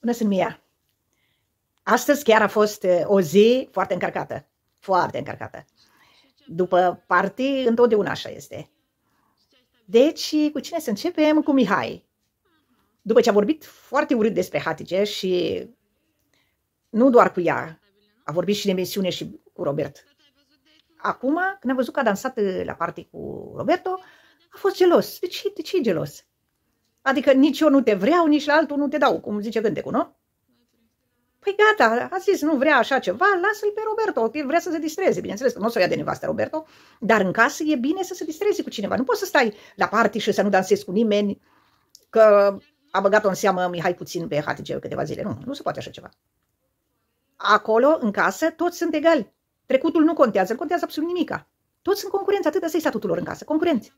Bună sunt Mia! Astăzi chiar a fost eh, o zi foarte încărcată. Foarte încărcată. După partii întotdeauna așa este. Deci, cu cine să începem? Cu Mihai. După ce a vorbit foarte urât despre Hatice și nu doar cu ea, a vorbit și de misiune și cu Robert. Acum, când a văzut că a dansat eh, la partii cu Roberto, a fost gelos. De ce, de ce e gelos? Adică nici eu nu te vreau, nici la altul nu te dau, cum zice cântecul, nu? Păi gata, a zis, nu vrea așa ceva, lasă-l pe Roberto, că el vrea să se distreze, bineînțeles că nu o să o ia de nevastă Roberto, dar în casă e bine să se distreze cu cineva. Nu poți să stai la party și să nu dansezi cu nimeni, că a băgat-o în seamă Mihai puțin pe Hatice câteva zile. Nu, nu se poate așa ceva. Acolo, în casă, toți sunt egali. Trecutul nu contează, nu contează absolut nimica. Toți sunt concurenți, atât să-i statutul lor în casă, concurenți.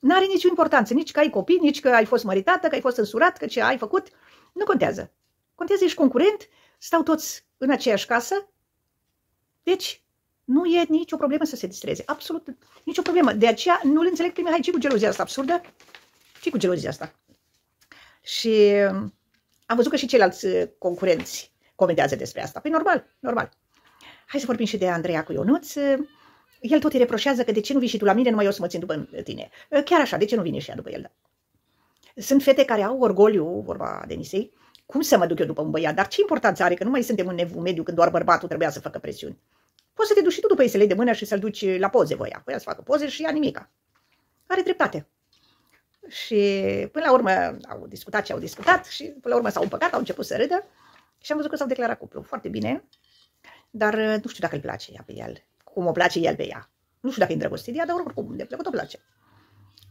Nu are nicio importanță, nici că ai copii, nici că ai fost măritată, că ai fost însurat, că ce ai făcut. Nu contează. Contează, ești concurent, stau toți în aceeași casă. Deci, nu e nicio problemă să se distreze. Absolut nicio problemă. De aceea nu-l înțeleg pe Mihai. Ce cu gelozia asta absurdă? Ce cu gelozia asta? Și um, am văzut că și ceilalți uh, concurenți comentează despre asta. Păi normal, normal. Hai să vorbim și de Andreea cu Ionuț el tot îi reproșează că de ce nu vii și tu la mine, numai eu să mă țin după uh, tine. Uh, chiar așa, de ce nu vine și ea după el? Da? Sunt fete care au orgoliu, vorba Denisei, cum să mă duc eu după un băiat, dar ce importanță are că nu mai suntem în nevul mediu când doar bărbatul trebuia să facă presiuni. Poți să te duci și tu după ei să le de mână și să-l duci la poze voia. Voia să facă poze și ea nimica. Are dreptate. Și până la urmă au discutat ce au discutat și până la urmă s-au împăcat, au început să râdă și am văzut că s-au declarat cuplu. Foarte bine, dar uh, nu știu dacă îi place ea pe el cum o place el pe ea. Nu știu dacă e îndrăgostit de ea, dar oricum, de plăcut o place.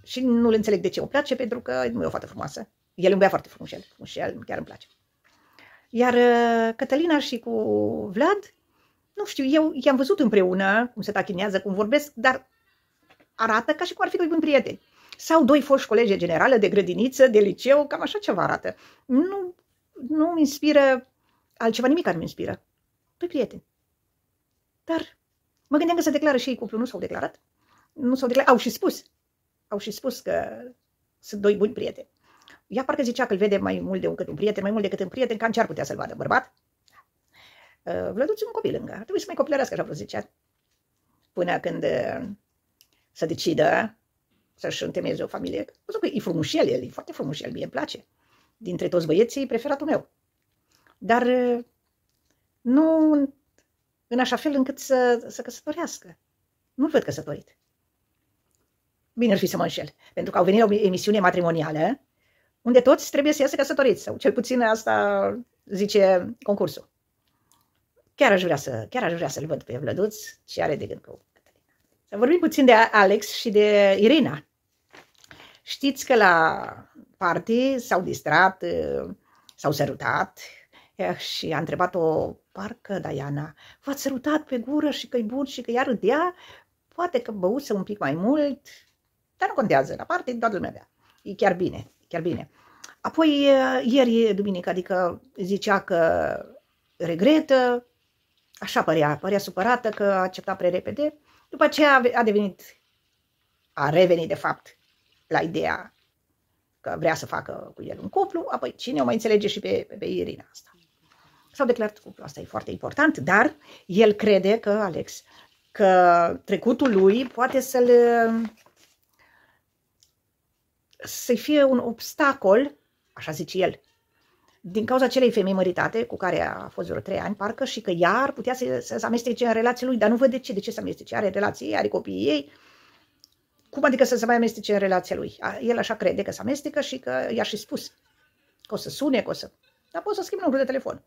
Și nu l înțeleg de ce o place, pentru că nu e o fată frumoasă. El e un băiat foarte frumos, el, frumos și el chiar îmi place. Iar uh, Cătălina și cu Vlad, nu știu, eu i-am văzut împreună cum se tachinează, cum vorbesc, dar arată ca și cum ar fi doi buni prieteni. Sau doi foști colegi generală de grădiniță, de liceu, cam așa ceva arată. Nu, nu mi inspiră altceva, nimic care mi inspiră. Doi prieteni. Dar Mă gândeam că se declară și ei cuplu, nu s-au declarat. Nu s-au declarat, au și spus. Au și spus că sunt doi buni prieteni. Ea parcă zicea că îl vede mai mult decât un prieten, mai mult decât un prieten, cam ce ar putea să-l vadă bărbat. Uh, Vlăduț un copil lângă. Trebuie să mai copilărească, așa vă zicea. Până când uh, să decidă să-și întemeieze o familie. Văzut că e frumos el, el e foarte frumos el, mie îmi place. Dintre toți băieții, preferatul meu. Dar uh, nu în așa fel încât să, să căsătorească. Nu văd căsătorit. Bine ar fi să mă înșel, pentru că au venit la o emisiune matrimonială unde toți trebuie să iasă căsătoriți, sau cel puțin asta zice concursul. Chiar aș vrea, să, chiar aș vrea să-l văd pe Vlăduț și are de gând cu Să vorbim puțin de Alex și de Irina. Știți că la party s-au distrat, uh, s-au sărutat, Eh Și a întrebat-o, parcă, Diana, v-ați sărutat pe gură și că-i bun și că iar râdea? Poate că băuse un pic mai mult, dar nu contează, la parte toată lumea bea. E chiar bine, chiar bine. Apoi, eh, ieri, duminică, adică zicea că regretă, așa părea, părea supărată că a acceptat prea repede. După aceea a devenit, a revenit, de fapt, la ideea că vrea să facă cu el un cuplu, apoi cine o mai înțelege și pe, pe Irina asta. S-au declarat cuplu, asta e foarte important, dar el crede că, Alex, că trecutul lui poate să-l să fie un obstacol, așa zice el, din cauza acelei femei măritate, cu care a fost vreo trei ani, parcă, și că ea ar putea să, să se amestece în relația lui, dar nu văd de ce, de ce să amestece, are relații ei, are copiii ei, cum adică să se mai amestece în relația lui? El așa crede că se amestecă și că i-a și spus că o să sune, că o să... Dar poți să schimbi numărul de telefon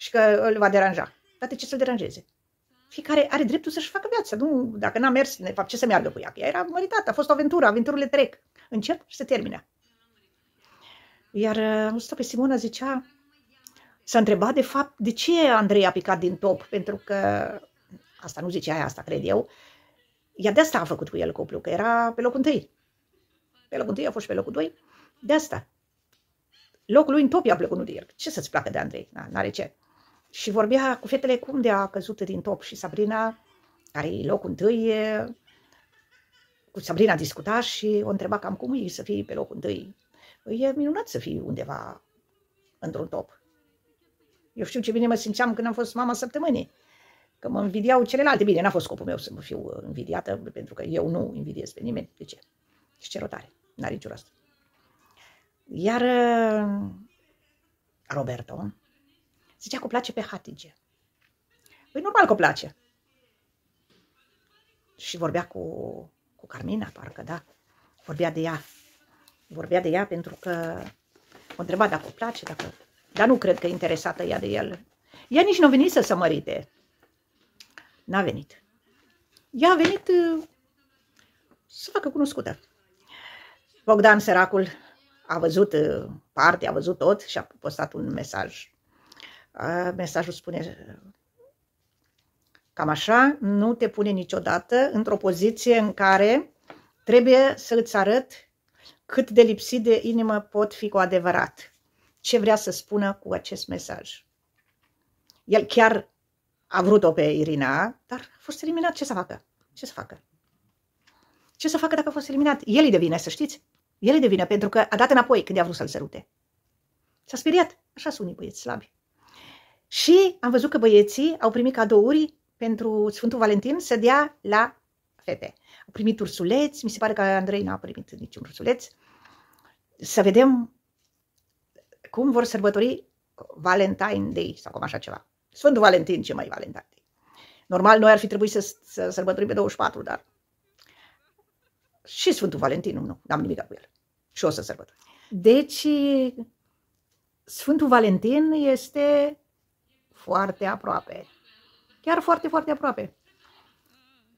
și că îl va deranja. Dar de ce să-l deranjeze? Fiecare are dreptul să-și facă viața. Nu, dacă n-a mers, de fapt, ce să meargă cu ea? Ea era măritată, a fost o aventură, aventurile trec. Încep și se termină. Iar uh, am văzut pe Simona zicea, s-a întrebat de fapt de ce Andrei a picat din top, pentru că, asta nu zicea aia, asta cred eu, ea de asta a făcut cu el cuplu, că era pe locul întâi. Pe locul întâi a fost și pe locul doi, de asta. Locul lui în top i-a plăcut, nu de el. Ce să-ți placă de Andrei? n-are ce și vorbea cu fetele cum de a căzut din top și Sabrina, care e locul întâi, cu Sabrina discuta și o întreba cam cum e să fii pe locul întâi. E minunat să fii undeva într-un top. Eu știu ce bine mă simțeam când am fost mama săptămânii, că mă invidiau celelalte. Bine, n-a fost scopul meu să mă fiu invidiată, pentru că eu nu invidiez pe nimeni. De ce? Și ce rotare. N-are nicio rost. Iar uh, Roberto, Zicea că o place pe Hatige. Păi normal că o place. Și vorbea cu, cu Carmina, parcă, da? Vorbea de ea. Vorbea de ea pentru că o întreba dacă o place, dacă... Dar nu cred că e interesată ea de el. Ea nici nu a venit să se mărite. N-a venit. Ea a venit uh, să facă cunoscută. Bogdan, săracul, a văzut uh, parte, a văzut tot și a postat un mesaj mesajul spune cam așa, nu te pune niciodată într-o poziție în care trebuie să îți arăt cât de lipsit de inimă pot fi cu adevărat. Ce vrea să spună cu acest mesaj? El chiar a vrut-o pe Irina, dar a fost eliminat. Ce să facă? Ce să facă? Ce să facă dacă a fost eliminat? El îi devine, să știți. El îi devine, pentru că a dat înapoi când i-a vrut să-l sărute. S-a speriat. Așa sunt unii băieți slabi. Și am văzut că băieții au primit cadouri pentru Sfântul Valentin să dea la fete. Au primit ursuleți, mi se pare că Andrei n-a primit niciun ursuleț. Să vedem cum vor sărbători Valentine Day sau cum așa ceva. Sfântul Valentin, ce mai Valentine Day. Normal, noi ar fi trebuit să, să sărbătorim pe 24, dar și Sfântul Valentin, nu, n-am nimic cu el. Și o să sărbătorim. Deci, Sfântul Valentin este foarte aproape. Chiar foarte, foarte aproape.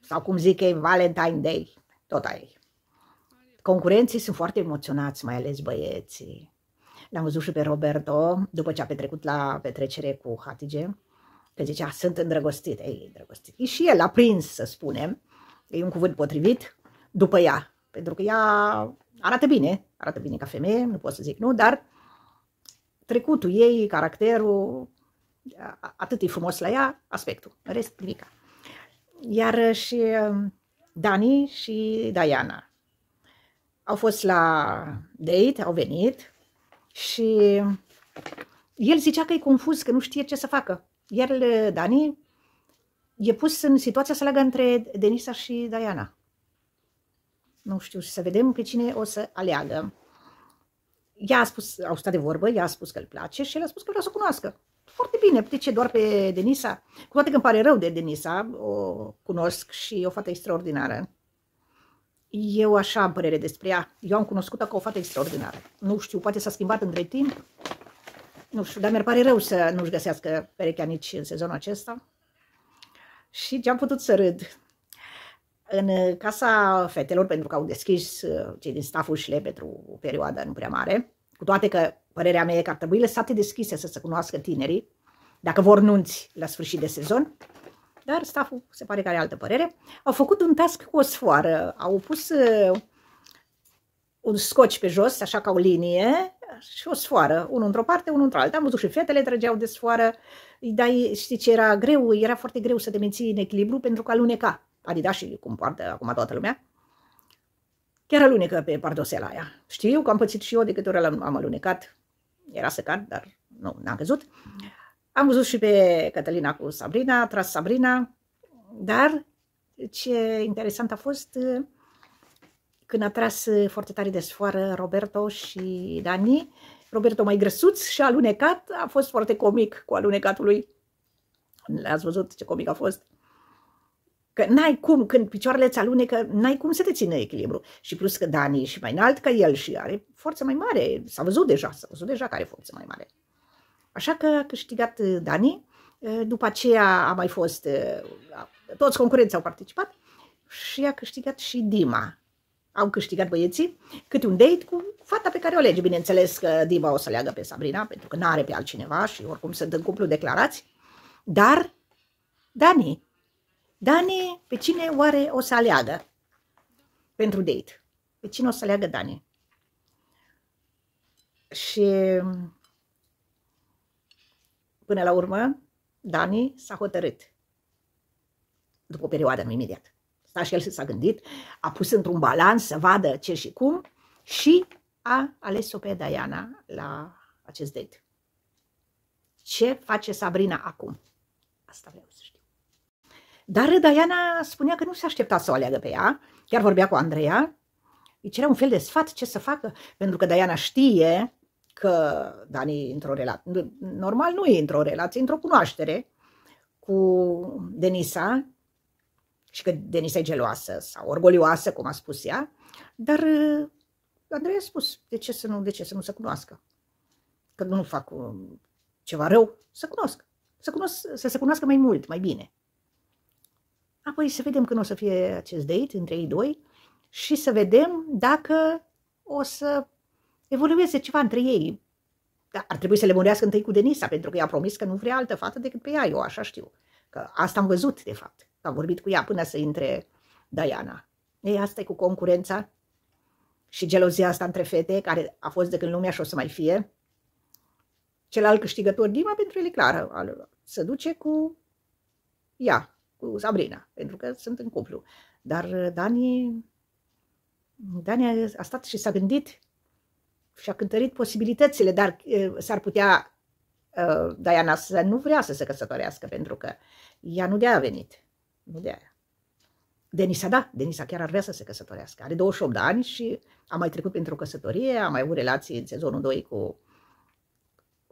Sau cum zic ei, Valentine Day, tot ai. Concurenții sunt foarte emoționați, mai ales băieții. L-am văzut și pe Roberto, după ce a petrecut la petrecere cu Hatige, că zicea, sunt îndrăgostit. Ei, îndrăgostit. E și el a prins, să spunem, e un cuvânt potrivit, după ea. Pentru că ea arată bine, arată bine ca femeie, nu pot să zic nu, dar trecutul ei, caracterul, atât e frumos la ea, aspectul, în rest nimica. Iar și um, Dani și Diana au fost la date, au venit și el zicea că e confuz, că nu știe ce să facă. Iar uh, Dani e pus în situația să leagă între Denisa și Diana. Nu știu, să vedem pe cine o să aleagă. Ea a spus, au stat de vorbă, ea a spus că îl place și el a spus că vrea să o cunoască foarte bine, de deci ce doar pe Denisa? Cu toate că îmi pare rău de Denisa, o cunosc și o fată extraordinară. Eu așa am părere despre ea. Eu am cunoscut-o ca o fată extraordinară. Nu știu, poate s-a schimbat între timp. Nu știu, dar mi-ar pare rău să nu-și găsească perechea nici în sezonul acesta. Și ce-am putut să râd. În casa fetelor, pentru că au deschis uh, cei din staful șle pentru o perioadă nu prea mare, cu toate că Părerea mea e că ar trebui lăsate deschise să se cunoască tinerii, dacă vor nunți la sfârșit de sezon, dar staful se pare că are altă părere. Au făcut un task cu o sfoară, au pus uh, un scoci pe jos, așa ca o linie, și o sfoară, unul într-o parte, unul într-alta. Am văzut și fetele trăgeau de sfoară, dar știi ce era greu? Era foarte greu să te menții în echilibru pentru că aluneca. adică și cum poartă acum toată lumea. Chiar alunecă pe pardosela aia. Știu că am pățit și eu de câte ori am alunecat era secat, dar nu, n-am căzut. Am văzut și pe Cătălina cu Sabrina, a tras Sabrina, dar ce interesant a fost eh, când a tras eh, foarte tare de sfoară Roberto și Dani, Roberto mai grăsuț și alunecat, a fost foarte comic cu alunecatul lui. L-ați văzut ce comic a fost. Că n-ai cum, când picioarele ți alunecă, n-ai cum să te țină echilibru. Și plus că Dani e și mai înalt ca el și are forță mai mare. S-a văzut deja, s-a văzut deja că are forță mai mare. Așa că a câștigat uh, Dani. Uh, după aceea a mai fost, uh, toți concurenții au participat și a câștigat și Dima. Au câștigat băieții câte un date cu fata pe care o alege. Bineînțeles că Dima o să leagă pe Sabrina, pentru că n are pe altcineva și oricum sunt în cuplu declarați. Dar Dani Dani, pe cine oare o să aleagă pentru date? Pe cine o să aleagă Dani? Și până la urmă, Dani s-a hotărât. După o perioadă, imediat. Sta și el s-a gândit, a pus într-un balans să vadă ce și cum și a ales-o pe Diana la acest date. Ce face Sabrina acum? Asta vreau să știu. Dar Daiana spunea că nu se aștepta să o aleagă pe ea, chiar vorbea cu Andreea, îi deci cerea un fel de sfat ce să facă, pentru că Daiana știe că Dani într-o relație, normal nu e într-o relație, într-o cunoaștere cu Denisa și că Denisa e geloasă sau orgolioasă, cum a spus ea, dar uh, Andrei a spus, de ce să nu, de ce să nu se cunoască? Că nu fac uh, ceva rău, să cunosc, să, cunosc, să se cunoască mai mult, mai bine apoi să vedem când o să fie acest date între ei doi și să vedem dacă o să evolueze ceva între ei. Dar ar trebui să le murească întâi cu Denisa, pentru că i-a promis că nu vrea altă fată decât pe ea, eu așa știu. Că asta am văzut, de fapt. am vorbit cu ea până să intre Diana. Ei, asta e cu concurența și gelozia asta între fete, care a fost de când lumea și o să mai fie. Celălalt câștigător, Dima, pentru el e clar, se duce cu ea, cu Sabrina, pentru că sunt în cuplu. Dar uh, Dani, Dani a stat și s-a gândit și a cântărit posibilitățile, dar uh, s-ar putea uh, Diana să nu vrea să se căsătorească, pentru că ea nu de-aia a venit. Nu de-aia. Denisa, da, Denisa chiar ar vrea să se căsătorească. Are 28 de ani și a mai trecut pentru căsătorie, a mai avut relații în sezonul 2 cu...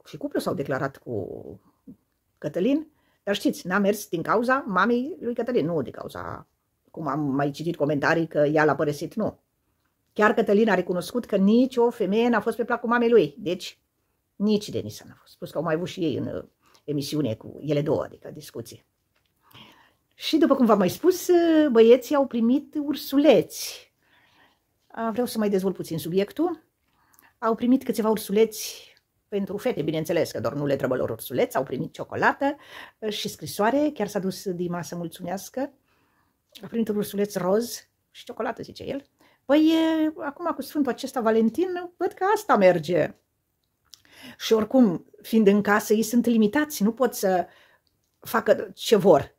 Și cuplu s-au declarat cu Cătălin dar știți, n-a mers din cauza mamei lui Cătălin, nu din cauza, cum am mai citit comentarii, că ea l-a părăsit, nu. Chiar Cătălin a recunoscut că nici o femeie n-a fost pe placul mamei lui, deci nici Denisa n-a fost. Spus că au mai avut și ei în uh, emisiune cu ele două, adică discuții. Și după cum v-am mai spus, uh, băieții au primit ursuleți. Vreau să mai dezvolt puțin subiectul. Au primit câțiva ursuleți pentru fete, bineînțeles, că doar nu le trebuie lor ursuleț, au primit ciocolată uh, și scrisoare, chiar s-a dus Dima să mulțumească, a primit un ursuleț roz și ciocolată, zice el. Păi, acum cu Sfântul acesta Valentin, văd că asta merge. Și oricum, fiind în casă, ei sunt limitați, nu pot să facă ce vor.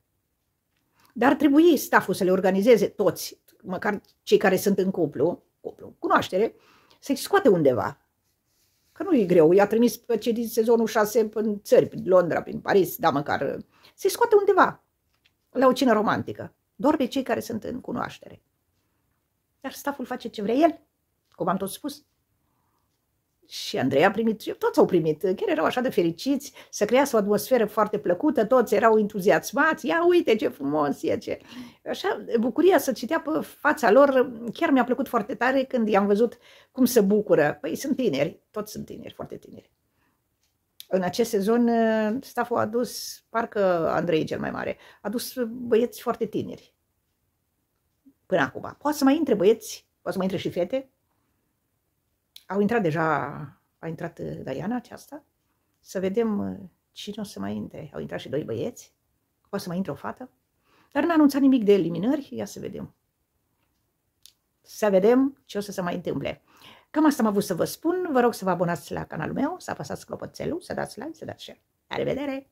Dar trebuie staful să le organizeze toți, măcar cei care sunt în cuplu, cuplu cunoaștere, să-i scoate undeva că nu e greu. I-a trimis pe cei din sezonul 6 în țări, prin Londra, prin Paris, da, măcar uh, se scoate undeva la o cină romantică, doar pe cei care sunt în cunoaștere. Dar staful face ce vrea el, cum am tot spus și Andrei a primit, toți au primit, chiar erau așa de fericiți, să crească o atmosferă foarte plăcută, toți erau entuziasmați, ia uite ce frumos e, ce... Așa, bucuria să citea pe fața lor, chiar mi-a plăcut foarte tare când i-am văzut cum se bucură. Păi sunt tineri, toți sunt tineri, foarte tineri. În acest sezon, ă, staful a adus parcă Andrei cel mai mare, a adus băieți foarte tineri. Până acum. Poate să mai intre băieți, poate să mai intre și fete, au intrat deja, a intrat uh, Diana aceasta, să vedem uh, cine o să mai intre. Au intrat și doi băieți, Poate să mai intre o fată, dar n-a anunțat nimic de eliminări, ia să vedem. Să vedem ce o să se mai întâmple. Cam asta am avut să vă spun. Vă rog să vă abonați la canalul meu, să apăsați clopoțelul, să dați like, să dați share. La revedere!